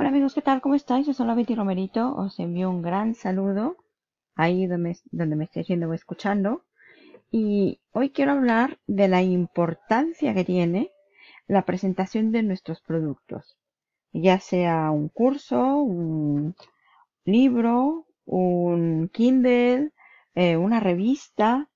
Hola amigos, ¿qué tal? ¿Cómo estáis? Yo soy la Betty Romerito. Os envío un gran saludo ahí donde, me estéis viendo o escuchando. Y hoy quiero hablar de la importancia que tiene la presentación de nuestros productos. Ya sea un curso, un libro, un Kindle, eh, una revista,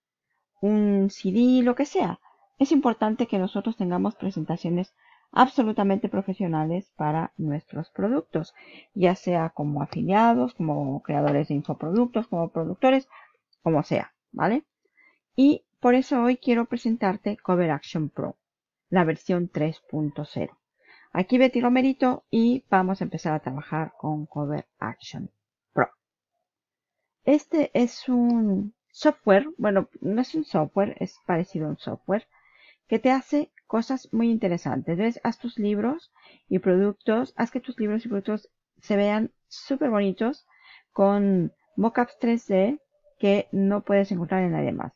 un CD, lo que sea. Es importante que nosotros tengamos presentaciones absolutamente profesionales para nuestros productos, ya sea como afiliados, como creadores de infoproductos, como productores, como sea, ¿vale? Y por eso hoy quiero presentarte Cover Action Pro, la versión 3.0. Aquí Betty Romerito y vamos a empezar a trabajar con Cover Action Pro. Este es un software, bueno, no es un software, es parecido a un software, que te hace cosas muy interesantes. Entonces, haz tus libros y productos, haz que tus libros y productos se vean súper bonitos con mockups 3D que no puedes encontrar en nadie más.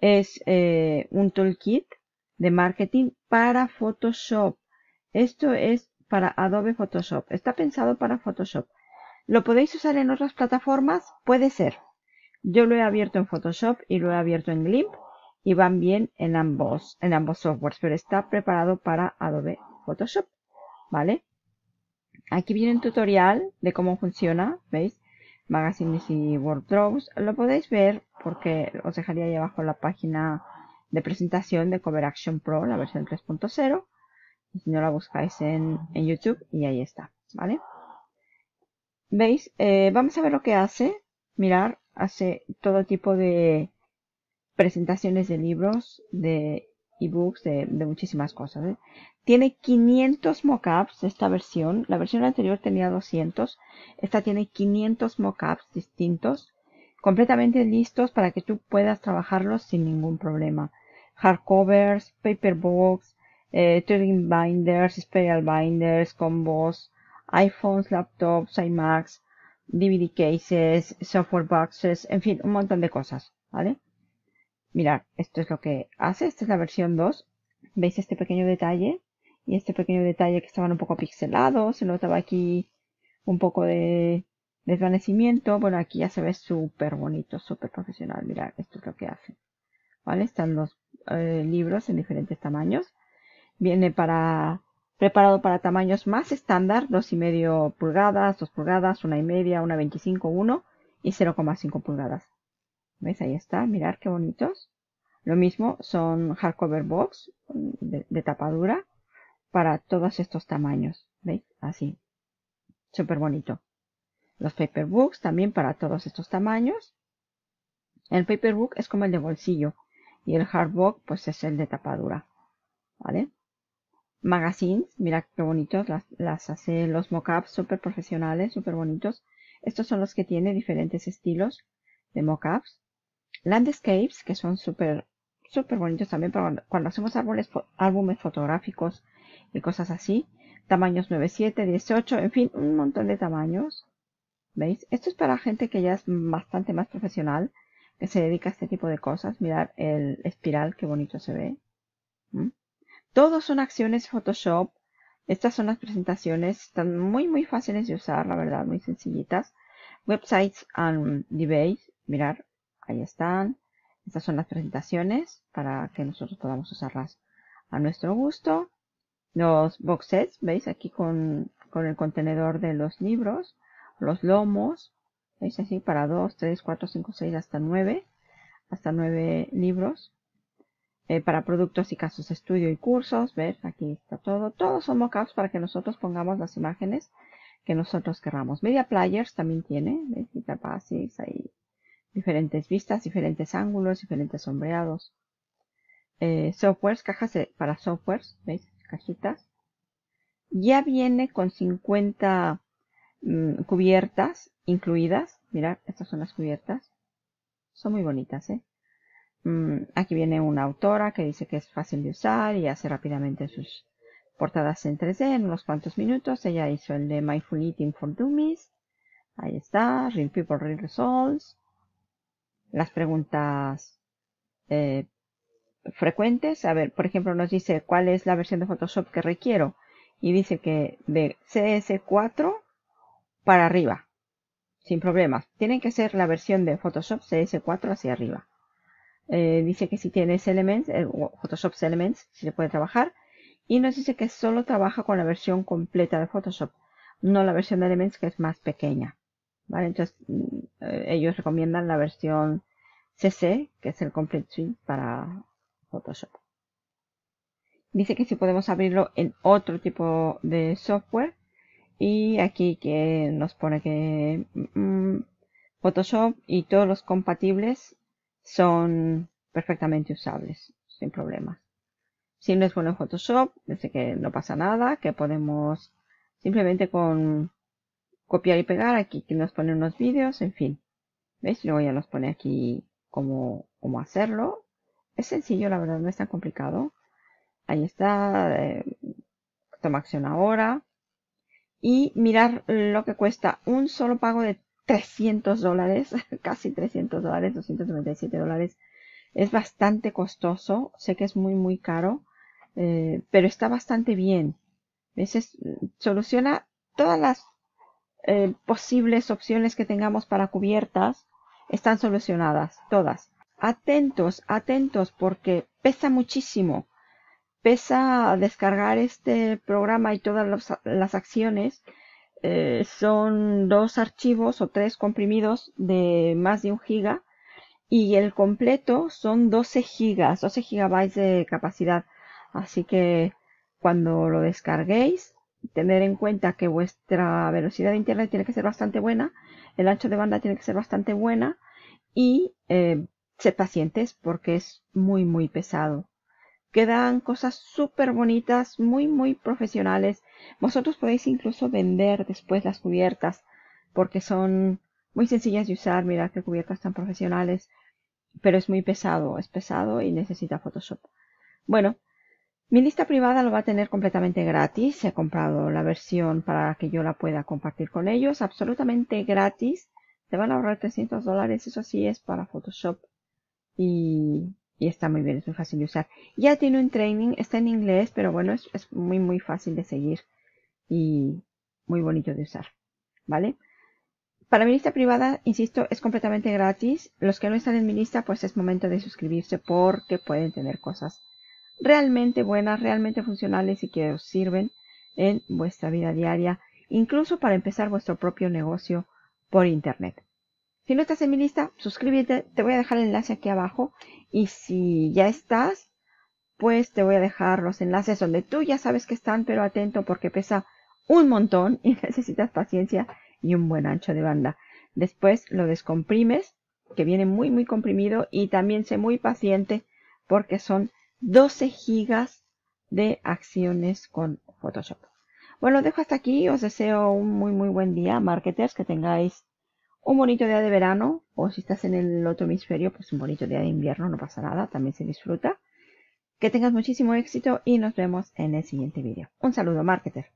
Es eh, un toolkit de marketing para Photoshop. Esto es para Adobe Photoshop. Está pensado para Photoshop. ¿Lo podéis usar en otras plataformas? Puede ser. Yo lo he abierto en Photoshop y lo he abierto en Glimp y van bien en ambos, en ambos softwares, pero está preparado para Adobe Photoshop, ¿vale? Aquí viene un tutorial de cómo funciona, ¿veis? Magazines y Wardrobes. Lo podéis ver porque os dejaría ahí abajo la página de presentación de Cover Action Pro, la versión 3.0. si no la buscáis en, en, YouTube y ahí está, ¿vale? ¿Veis? Eh, vamos a ver lo que hace. Mirar, hace todo tipo de, presentaciones de libros, de ebooks, de, de muchísimas cosas. ¿eh? Tiene 500 mockups esta versión. La versión anterior tenía 200. Esta tiene 500 mockups distintos, completamente listos para que tú puedas trabajarlos sin ningún problema. Hardcovers, paperbooks, eh, trading binders, special binders, combos, iPhones, laptops, iMacs, DVD cases, software boxes, en fin, un montón de cosas, ¿vale? Mirad, esto es lo que hace, esta es la versión 2. ¿Veis este pequeño detalle? Y este pequeño detalle que estaban un poco pixelados, se notaba aquí un poco de desvanecimiento. Bueno, aquí ya se ve súper bonito, súper profesional. Mirad, esto es lo que hace. ¿Vale? Están los eh, libros en diferentes tamaños. Viene para preparado para tamaños más estándar, 2,5 pulgadas, 2 pulgadas, 1,5, 1,25, 1 y 0,5 pulgadas. ¿Veis? Ahí está. Mirar qué bonitos. Lo mismo son hardcover box de, tapadura para todos estos tamaños. ¿Veis? Así. Súper bonito. Los paper books también para todos estos tamaños. El paper book es como el de bolsillo. Y el hardbook pues es el de tapadura. ¿Vale? Magazines. Mira qué bonitos. Las, hace los mockups súper profesionales, súper bonitos. Estos son los que tiene diferentes estilos de mockups landscapes, que son súper súper bonitos también para cuando hacemos árboles, álbumes fotográficos y cosas así. Tamaños 9, 7, 18, en fin, un montón de tamaños. ¿Veis? Esto es para gente que ya es bastante más profesional, que se dedica a este tipo de cosas. mirar el espiral, qué bonito se ve. ¿Mm? Todos son acciones Photoshop. Estas son las presentaciones. Están muy, muy fáciles de usar, la verdad, muy sencillitas. Websites and debates. Mirar, Ahí están. Estas son las presentaciones para que nosotros podamos usarlas a nuestro gusto. Los box sets, veis aquí con, el contenedor de los libros, los lomos, veis así para 2, 3, 4, 5, 6, hasta 9, hasta 9 libros. Eh, para productos y casos de estudio y cursos, ver, aquí está todo. Todos son mockups para que nosotros pongamos las imágenes que nosotros queramos Media Players también tiene, ¿ves? ahí diferentes vistas, diferentes ángulos, diferentes sombreados. Eh, softwares, cajas para softwares, ¿veis? Cajitas. Ya viene con 50 mm, cubiertas incluidas. Mirad, estas son las cubiertas. Son muy bonitas, ¿eh? Mm, aquí viene una autora que dice que es fácil de usar y hace rápidamente sus portadas en 3D en unos cuantos minutos. Ella hizo el de Mindful Eating for Dummies. Ahí está, Real People, Real Results las preguntas eh, frecuentes. A ver, por ejemplo, nos dice cuál es la versión de Photoshop que requiero. Y dice que de CS4 para arriba. Sin problemas. Tiene que ser la versión de Photoshop CS4 hacia arriba. Eh, dice que si tienes Elements, eh, Photoshop Elements, si se puede trabajar. Y nos dice que solo trabaja con la versión completa de Photoshop, no la versión de Elements que es más pequeña. Entonces, eh, ellos recomiendan la versión CC, que es el Complete Suite para Photoshop. Dice que si podemos abrirlo en otro tipo de software. Y aquí que nos pone que mm, Photoshop y todos los compatibles son perfectamente usables, sin problemas. Si no es bueno Photoshop, dice que no pasa nada, que podemos simplemente con copiar y pegar, aquí que nos pone unos vídeos, en fin. ¿Veis? Luego ya nos pone aquí cómo, cómo hacerlo. Es sencillo, la verdad, no es tan complicado. Ahí está, eh, toma acción ahora. Y mirar lo que cuesta un solo pago de 300 dólares, casi 300 dólares, 297 dólares. Es bastante costoso, sé que es muy, muy caro, eh, pero está bastante bien. soluciona todas las eh, posibles opciones que tengamos para cubiertas están solucionadas, todas. Atentos, atentos, porque pesa muchísimo. Pesa descargar este programa y todas las acciones. Eh, son dos archivos o tres comprimidos de más de un giga y el completo son 12 gigas, 12 gigabytes de capacidad. Así que cuando lo descarguéis, tener en cuenta que vuestra velocidad de internet tiene que ser bastante buena, el ancho de banda tiene que ser bastante buena y eh, ser pacientes porque es muy muy pesado. Quedan cosas súper bonitas, muy muy profesionales. Vosotros podéis incluso vender después las cubiertas porque son muy sencillas de usar. Mirad qué cubiertas tan profesionales. Pero es muy pesado, es pesado y necesita Photoshop. Bueno, mi lista privada lo va a tener completamente gratis. He comprado la versión para que yo la pueda compartir con ellos, absolutamente gratis. Te van a ahorrar 300 dólares, eso sí es para Photoshop y, está muy bien, es muy fácil de usar. Ya tiene un training, está en inglés, pero bueno, es, es muy muy fácil de seguir y muy bonito de usar, ¿vale? Para mi lista privada, insisto, es completamente gratis. Los que no están en mi lista, pues es momento de suscribirse porque pueden tener cosas realmente buenas, realmente funcionales y que os sirven en vuestra vida diaria, incluso para empezar vuestro propio negocio por Internet. Si no estás en mi lista, suscríbete, te voy a dejar el enlace aquí abajo y si ya estás, pues te voy a dejar los enlaces donde tú ya sabes que están, pero atento porque pesa un montón y necesitas paciencia y un buen ancho de banda. Después lo descomprimes, que viene muy muy comprimido y también sé muy paciente porque son 12 gigas de acciones con Photoshop. Bueno, dejo hasta aquí. Os deseo un muy, muy buen día, marketers. Que tengáis un bonito día de verano. O si estás en el otro hemisferio, pues un bonito día de invierno. No pasa nada. También se disfruta. Que tengas muchísimo éxito y nos vemos en el siguiente vídeo. Un saludo, marketer.